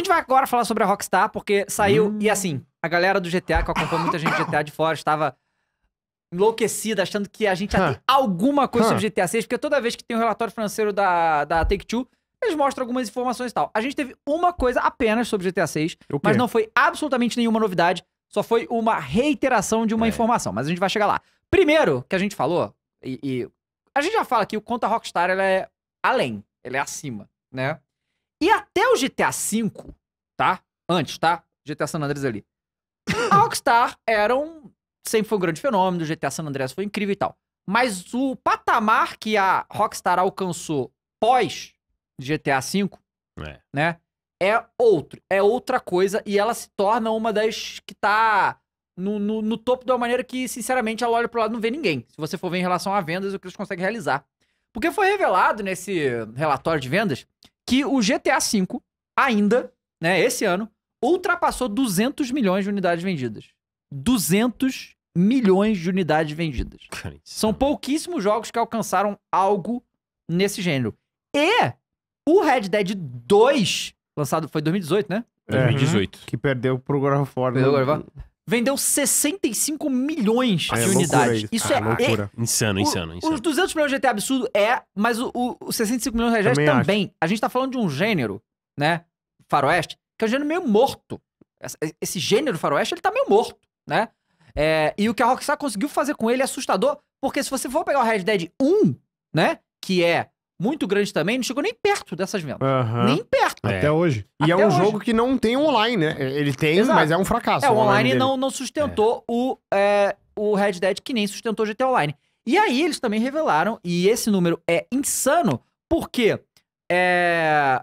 gente vai agora falar sobre a Rockstar, porque saiu. Hum. E assim, a galera do GTA, que eu acompanho muita gente do GTA de fora, estava enlouquecida, achando que a gente já huh. alguma coisa huh. sobre GTA 6, porque toda vez que tem um relatório financeiro da, da Take-Two, eles mostram algumas informações e tal. A gente teve uma coisa apenas sobre GTA 6, mas não foi absolutamente nenhuma novidade, só foi uma reiteração de uma é. informação, mas a gente vai chegar lá. Primeiro, que a gente falou, e, e a gente já fala aqui o quanto a Rockstar ela é além, ela é acima, né? E até o GTA V, tá? Antes, tá? GTA San Andreas ali. A Rockstar era um... Sempre foi um grande fenômeno, o GTA San Andreas foi incrível e tal. Mas o patamar que a Rockstar alcançou pós GTA V, é. né? É outro, é outra coisa e ela se torna uma das que tá no, no, no, topo de uma maneira que, sinceramente, ela olha pro lado e não vê ninguém. Se você for ver em relação a vendas, o que eles conseguem realizar. Porque foi revelado nesse relatório de vendas que o GTA V ainda, né, esse ano, ultrapassou 200 milhões de unidades vendidas. 200 milhões de unidades vendidas. Caramba. São pouquíssimos jogos que alcançaram algo nesse gênero. E o Red Dead 2, lançado foi em 2018, né? É, 2018. Uhum. Que perdeu pro God of War. Perdeu né? vendeu 65 milhões ah, de é unidades. Isso, isso ah, é loucura. É... Insano, o, insano, insano. Os 200 milhões de GT é absurdo, é, mas os o, o 65 milhões de reais é também. também. A gente tá falando de um gênero, né, faroeste, que é um gênero meio morto. Esse gênero faroeste, ele tá meio morto, né? É, e o que a Rockstar conseguiu fazer com ele é assustador, porque se você for pegar o Red Dead 1, né, que é muito grande também, não chegou nem perto dessas vendas. Uhum. Nem perto. É. Até hoje. E é Até é um hoje. jogo que não tem online, né? É, ele tem, Exato. mas é um fracasso. É, o online, online não, não sustentou o, o Red Dead, que nem sustentou o GTA Online. E aí eles também revelaram, e esse número é insano, porque é,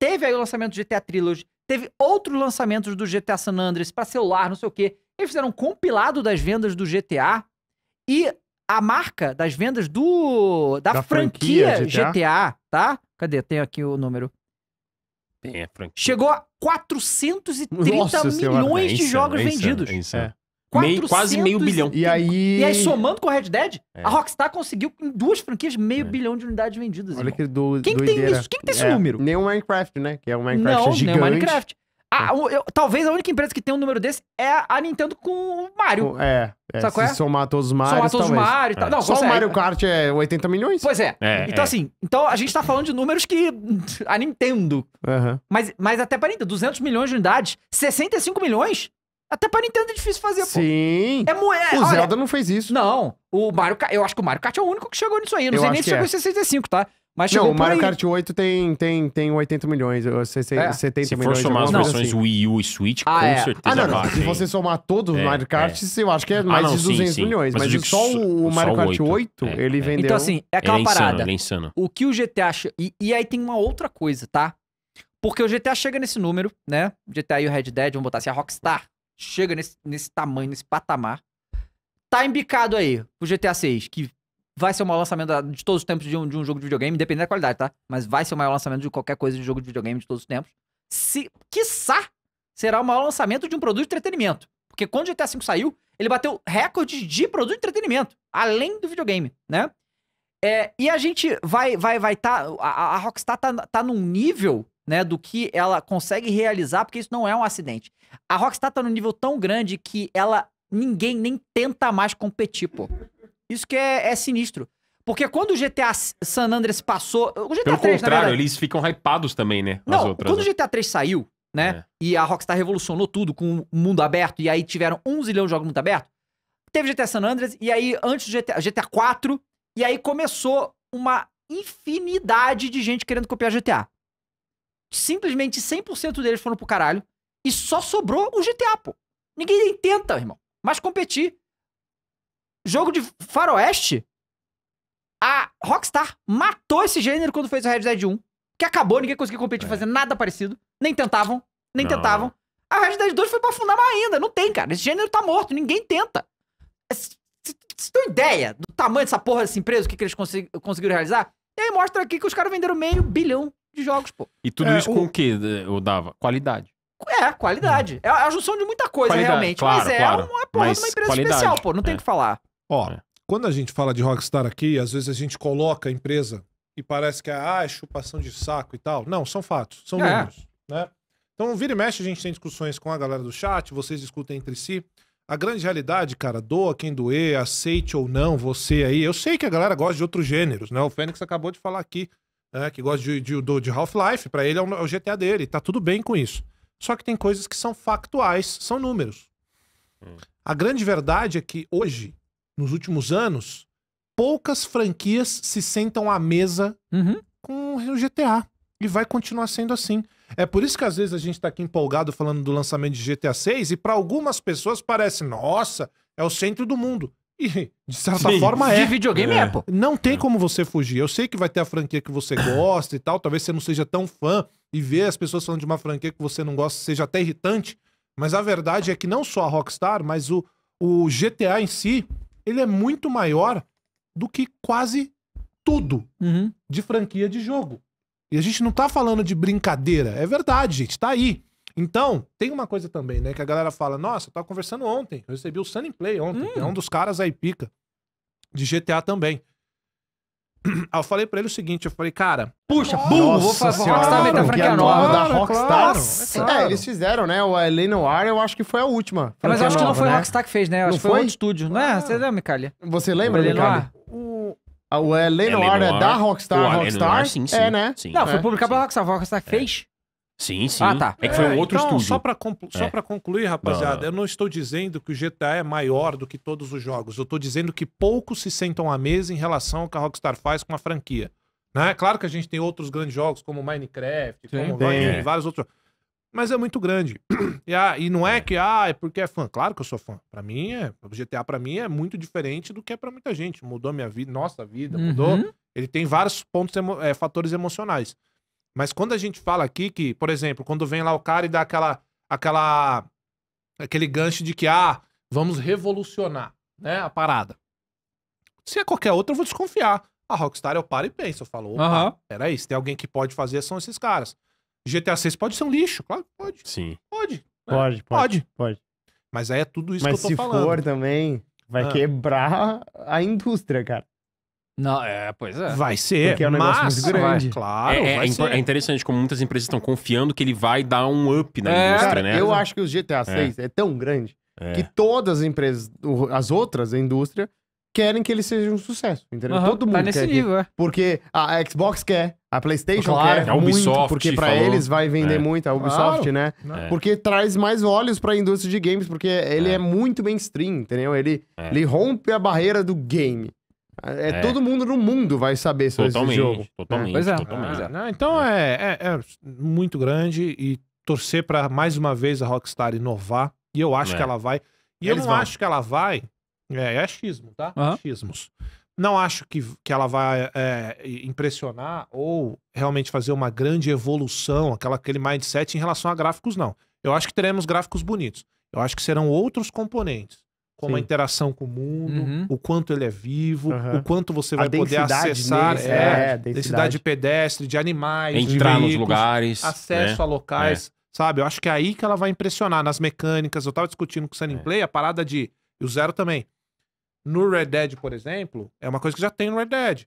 teve aí o lançamento do GTA Trilogy, teve outros lançamentos do GTA San Andreas para celular, não sei o quê. Eles fizeram um compilado das vendas do GTA e a marca das vendas do da, da franquia, franquia GTA. GTA, tá? Cadê? Tem aqui o número. É, Chegou a 430 Nossa milhões senhora, de é jogos é insano, vendidos. É insano. 400... Meio, quase meio bilhão. E aí... e aí, somando com o Red Dead, é. a Rockstar conseguiu em duas franquias meio é. bilhão de unidades vendidas. Olha irmão. que do, Quem doideira. tem isso? Quem tem esse número? Nem o Minecraft, né? Que é um Minecraft não, gigante. Não, nem o Minecraft. A, ah, é. eu, talvez a única empresa que tem um número desse é a Nintendo com o Mario. É. é Sabe se é? somar todos os Marios, Somar todos os Mario e tal. É. Não, Só consegue. o Mario Kart é 80 milhões. Pois é. é então, é. assim, então a gente tá falando de números que a Nintendo... Uhum. Mas, mas até para Nintendo, 200 milhões de unidades, 65 milhões... Até pra Nintendo é difícil fazer, Sim. pô. Sim. É moeda. É, o Zelda olha, não fez isso. Não. O Mario eu acho que o Mario Kart é o único que chegou nisso aí. Não eu sei nem se chegou em 65, tá? Mas não, o Mario aí. Kart 8 tem, tem, tem 80 milhões, 70 se milhões. Se for somar as versões assim. Wii U e Switch, ah, com é. certeza ah, não, não. se você somar todos os é, Mario Kart, é. eu acho que é ah, mais ah, não, de 200 sim, milhões. Mas, mas só o Mario Kart 8, 8 é, ele é. vendeu... Então assim, é aquela é parada. Insano, insano. O que o GTA... E, e aí tem uma outra coisa, tá? Porque o GTA chega nesse número, né? GTA e o Red Dead, vamos botar assim, a Rockstar chega nesse, nesse tamanho, nesse patamar. Tá embicado aí o GTA 6, que vai ser o maior lançamento de todos os tempos de um, de um jogo de videogame, dependendo da qualidade, tá? Mas vai ser o maior lançamento de qualquer coisa de jogo de videogame de todos os tempos. Se, quiçá, será o maior lançamento de um produto de entretenimento. Porque quando o GTA V saiu, ele bateu recordes de produto de entretenimento, além do videogame, né? É, e a gente vai vai vai tá a, a Rockstar tá, tá num nível né do que ela consegue realizar porque isso não é um acidente a Rockstar tá num nível tão grande que ela ninguém nem tenta mais competir pô isso que é, é sinistro. Porque quando o GTA San Andreas passou. O GTA Pelo 3, contrário, eles ficam hypados também, né? Não, outras, quando o né? GTA 3 saiu, né? É. E a Rockstar revolucionou tudo com o mundo aberto, e aí tiveram um zilhão de jogos muito aberto. Teve GTA San Andreas, e aí antes do GTA, GTA 4, e aí começou uma infinidade de gente querendo copiar GTA. Simplesmente 100% deles foram pro caralho, e só sobrou o GTA, pô. Ninguém nem tenta, irmão. Mas competir jogo de faroeste, a Rockstar matou esse gênero quando fez o Red Dead 1, que acabou, ninguém conseguiu competir é. fazendo nada parecido. Nem tentavam, nem não. tentavam. A Red Dead 2 foi pra afundar mais ainda. Não tem, cara. Esse gênero tá morto, ninguém tenta. Você é, tem ideia do tamanho dessa porra dessa empresa, o que, que eles conseguiram realizar? E aí mostra aqui que os caras venderam meio bilhão de jogos, pô. E tudo é, isso com o que, eu dava? Qualidade. É, qualidade. Hum. É a junção de muita coisa, qualidade, realmente. Claro, mas é claro. uma porra mas de uma empresa especial, pô. Não tem é. o é. que falar. Ó, é. quando a gente fala de Rockstar aqui, às vezes a gente coloca a empresa e parece que é, ah, é chupação de saco e tal. Não, são fatos, são é. números, né? Então, vira e mexe, a gente tem discussões com a galera do chat, vocês discutem entre si. A grande realidade, cara, doa quem doer, aceite ou não você aí. Eu sei que a galera gosta de outros gêneros, né? O Fênix acabou de falar aqui, né? Que gosta de, de, de Half-Life, para ele é o é GTA dele, tá tudo bem com isso. Só que tem coisas que são factuais, são números. Hum. A grande verdade é que hoje nos últimos anos, poucas franquias se sentam à mesa uhum. com o GTA. E vai continuar sendo assim. É por isso que às vezes a gente tá aqui empolgado falando do lançamento de GTA 6 e para algumas pessoas parece, nossa, é o centro do mundo. E, de certa Sim, forma, é. De videogame é. é, pô. Não tem é. como você fugir. Eu sei que vai ter a franquia que você gosta e tal. Talvez você não seja tão fã e ver as pessoas falando de uma franquia que você não gosta seja até irritante. Mas a verdade é que não só a Rockstar, mas o, o GTA em si ele é muito maior do que quase tudo uhum. de franquia de jogo. E a gente não tá falando de brincadeira. É verdade, gente. Tá aí. Então, tem uma coisa também, né? Que a galera fala: Nossa, eu tava conversando ontem. Eu recebi o Sunny Play ontem, hum. que é hum. um dos caras aí pica de GTA também. Aí eu falei pra ele o seguinte, eu falei, cara, puxa, claro, bum, vou fazer Rockstar Metal Franquia é Nova. Da Rockstar. É claro, claro. É, eles fizeram, né? O L.A. Noir, eu acho que foi a última. É, mas eu acho que não foi o né? Rockstar que fez, né? Eu acho que foi, o outro estúdio, não é? Ah. Você lembra, Micalha? Você lembra, O... O L.A. Noir é da Rockstar, Rockstar? sim, sim, é, né? Sim. Não, foi é. publicado pela Rockstar, Rockstar fez. Sim, sim. Ah, tá. É que foi um é, outro então, estúdio. Só é. para concluir, rapaziada, não. eu não estou dizendo que o GTA é maior do que todos os jogos. Eu estou dizendo que poucos se sentam à mesa em relação ao que a Rockstar faz com a franquia. Né? Claro que a gente tem outros grandes jogos, como Minecraft, sim, como tem. vários outros mas é muito grande. E, ah, e não é que, ah, é porque é fã. Claro que eu sou fã. Para mim, é, o GTA para mim é muito diferente do que é para muita gente. Mudou minha vida, nossa vida, uhum. mudou. Ele tem vários pontos, emo é, fatores emocionais. Mas quando a gente fala aqui que, por exemplo, quando vem lá o cara e dá aquela, aquela, aquele gancho de que, ah, vamos revolucionar, né, a parada. Se é qualquer outro, eu vou desconfiar. A Rockstar eu paro e penso, eu falo, opa, uhum. peraí, se tem alguém que pode fazer, são esses caras. GTA 6 pode ser um lixo, claro que pode. Sim. Pode. Né? Pode, pode, pode. Pode. Mas aí é tudo isso Mas que eu tô falando. Mas se for também, vai ah. quebrar a indústria, cara. Não, é, pois é. Vai ser, Porque é um negócio muito grande. Vai, claro, é, é vai é, ser. é interessante como muitas empresas estão confiando que ele vai dar um up na é, indústria, né? Eu acho que o GTA 6 é. é, tão grande é. que todas as empresas, as outras a indústria, querem que ele seja um sucesso, entendeu? Uhum, Todo tá mundo tá nesse quer nível, é. Porque a Xbox quer, a PlayStation claro, quer, a Ubisoft muito, porque para eles vai vender é. muito a Ubisoft, claro, né? É. Porque traz mais olhos para a indústria de games, porque ele é, muito mainstream, entendeu? Ele, ele rompe a barreira do game. É, é, Todo mundo no mundo vai saber sobre totalmente, esse jogo. Totalmente, pois é. Totalmente. Ah, então é. É, é, é, muito grande e torcer para mais uma vez a Rockstar inovar. E eu acho que ela vai. E Eles eu não vão. acho que ela vai. É, é achismo, tá? Uhum. Achismos. Não acho que, que ela vai impressionar ou realmente fazer uma grande evolução, aquela, aquele mindset em relação a gráficos, não. Eu acho que teremos gráficos bonitos. Eu acho que serão outros componentes como Sim. a interação com o mundo, uhum. o quanto ele é vivo, uhum. o quanto você vai poder acessar nesse, é, é, densidade. de pedestre, de animais, entrar de veículos, nos lugares, acesso né? a locais, é. sabe? Eu acho que é aí que ela vai impressionar nas mecânicas. Eu tava discutindo com o Sunny é. Play a parada de e o Zero também. No Red Dead, por exemplo, é uma coisa que já tem no Red Dead.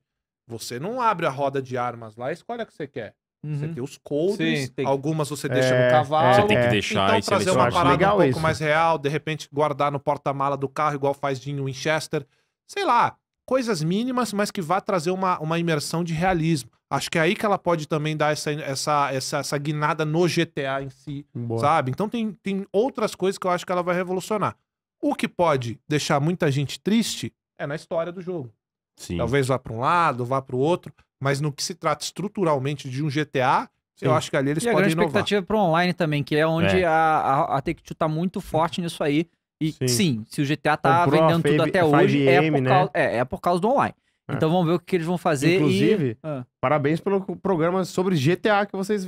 Você não abre a roda de armas lá e escolhe a que você quer. Uhum. Você tem os coldres, tem... algumas você é, deixa é, no cavalo. Você tem que deixar Então, trazer uma parada legal um pouco isso. mais real, de repente guardar no porta-mala do carro, igual faz de Winchester. Sei lá, coisas mínimas, mas que vá trazer uma, uma imersão de realismo. Acho que é aí que ela pode também dar essa, essa, essa, essa guinada no GTA em si, Boa. sabe? Então tem, tem outras coisas que eu acho que ela vai revolucionar. O que pode deixar muita gente triste é na história do jogo. Sim. Talvez vá para um lado, vá para o outro, mas no que se trata estruturalmente de um GTA, Sim. eu acho que ali eles e podem inovar. a grande inovar. expectativa é para o online também, que é onde é. a, a, Take-Two tá muito forte nisso aí. E sim, sim se o GTA tá Comprou vendendo tudo até hoje, é por, né? causa, é, é por causa do online. É. Então vamos ver o que eles vão fazer. Inclusive, e... Ah. parabéns pelo programa sobre GTA que vocês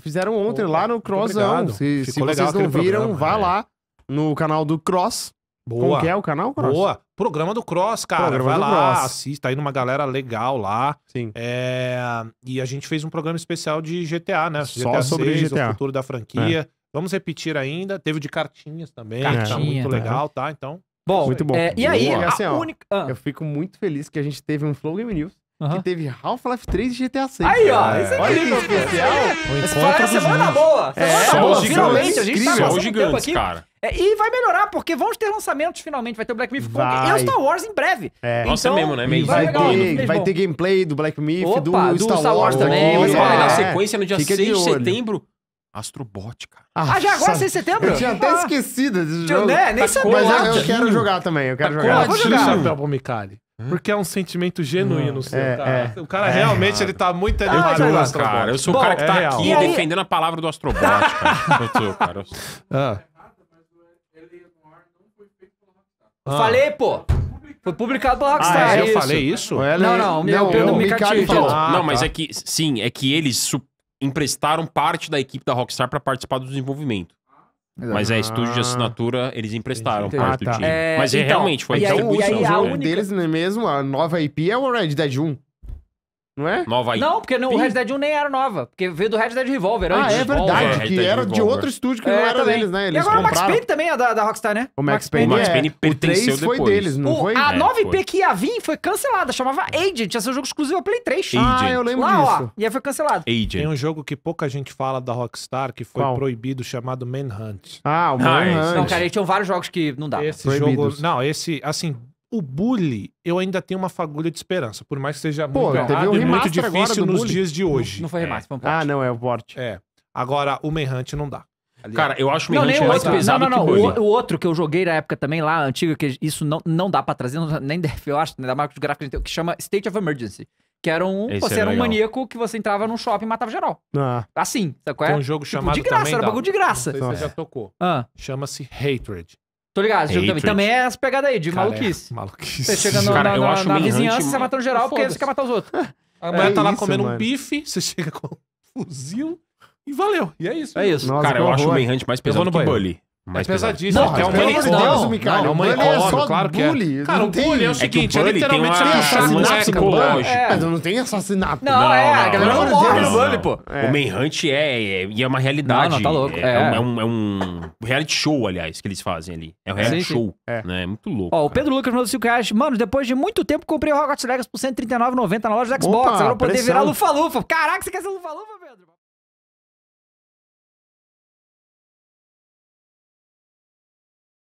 fizeram ontem Opa, lá no Crossão. Se, se vocês não viram, programa, vá é. lá no canal do Cross Boa. Como que é o canal, Cross? Boa. Programa do Cross, cara. Programa Vai lá, Cross. assista. Aí numa galera legal lá. Sim. É... E a gente fez um programa especial de GTA, né? Só GTA sobre 6, GTA. o futuro da franquia. É. Vamos repetir ainda. Teve de cartinhas também. Tá Cartinha, tá muito legal, tá? Então... Bom, muito bom. É, e aí, assim, a, única... Ah. Eu fico muito feliz que a gente teve um Flow Game News Uhum. Que teve Half-Life 3 e GTA 6. Aí, ó. É. Isso é Olha que especial. É. Essa foi a semana boa. É, semana só boa. Finalmente, a gente tá passando gigantes, aqui. É, e vai melhorar, porque vamos ter lançamentos finalmente. Vai ter o Black Myth vai. e o Star Wars em breve. É. Então, Nossa, é mesmo, né? Meio vai, ter, vai ter gameplay do Black Myth, Opa, do, do Star, Wars, Wars também. Vai é. na sequência no dia Fica 6 de, de setembro. Astrobótica. Ah, ah, já agora, 6 de setembro? Eu tinha até ah. esquecido desse jogo. Né? Nem sabia. Mas eu quero jogar também, eu quero tá jogar. Eu Vou jogar. Chapéu pro Mikali. Porque é um sentimento genuíno, seu, é, cara. É, o cara é, realmente, ele tá muito ah, animado. eu, cara, eu sou Bom, o cara que tá é, aqui defendendo a palavra do Astrobot, cara. eu cara. Ah. Ah. Falei, pô. Foi publicado pela Rockstar. Ah, é eu falei isso? Não, não, não, não. o ah, ah, não, mas tá. é que, sim, é que eles emprestaram parte da equipe da Rockstar para participar do desenvolvimento. Mas é, estúdio de ah. assinatura, eles emprestaram Entendi. parte Ah, tá. do time. É, Mas é, então, realmente foi e aí- até o e aí a jogo é, única- deles, né, mesmo, a nova IP é o Red Dead 1. Não é? Nova aí. Não, porque no Red Dead 1 nem era nova. Porque veio do Red Dead Revolver. Ah, é verdade. É, que era Revolver. de outro estúdio que é, não era também. deles, né? Eles e agora compraram... o Max Payne também é da, da Rockstar, né? O Max, Max Payne, Max é. Payne é. O 3 foi deles, não o, foi? A 9P é, foi. que ia vir foi cancelada. Chamava Agent. Ia ser um jogo exclusivo ao Play 3. Agent. Ah, eu lembro Lá, disso. Ó, e aí foi cancelado. Agent. Tem um jogo que pouca gente fala da Rockstar que foi Qual? proibido chamado Manhunt. Ah, o ah, Manhunt. É, não, cara, aí tinham vários jogos que não dá. Esse Proibidos. jogo... Não, esse... Assim, o bullying, eu ainda tenho uma fagulha de esperança, por mais que seja Pô, muito errado um e muito difícil nos bully. dias de hoje. Não foi é. remate foi um Ah, não, é o port. É. Agora, o Manhunt não dá. Cara, eu acho o Manhunt mais pesado não, não, que não. O, o, outro que eu joguei na época também, lá, antiga que isso não, não dá pra trazer, não, nem eu acho, da marca de gráfico, que chama State of Emergency. Que era um. Esse você é era, legal. um maníaco que você entrava num shopping e matava geral. Ah. Assim, sabe qual é? Tem um jogo tipo, chamado. De graça, era um bagulho de graça. Não sei se você já tocou. Ah. Chama-se Hatred. Tô ligado, esse também. Também é as pegadas aí, de cara, é maluquice. É, maluquice. Você chega no, cara, na, na, na vizinhança, você mata no geral porque você quer matar os outros. A é mulher é tá lá isso, comendo mano. um bife, você chega com um fuzil e valeu. E é isso. É isso. Nossa, cara, eu acho o Manhunt mais pesado que o Bully. É Mais é pesadíssimo. Não, é um é manicômio, Deus, Micalho, não, é um manicômio, é claro que é. cara, o bullying é o seguinte, é, que o é literalmente você puxar um psicológico. É. Mas não tem assassinato. Não, não é, a galera não morre no bullying, pô. É. O Manhunt é, é, é uma realidade. Não, não, tá louco. É, um, é um reality show, aliás, que eles fazem ali. É um reality sim, show, sim. né? É muito louco. Ó, o Pedro Lucas mandou 5 reais. Mano, depois de muito tempo comprei o Hogwarts Legacy por R$139,90 na loja do Xbox. Agora eu poder virar Lufa-Lufa. Caraca, você quer ser Lufa-Lufa?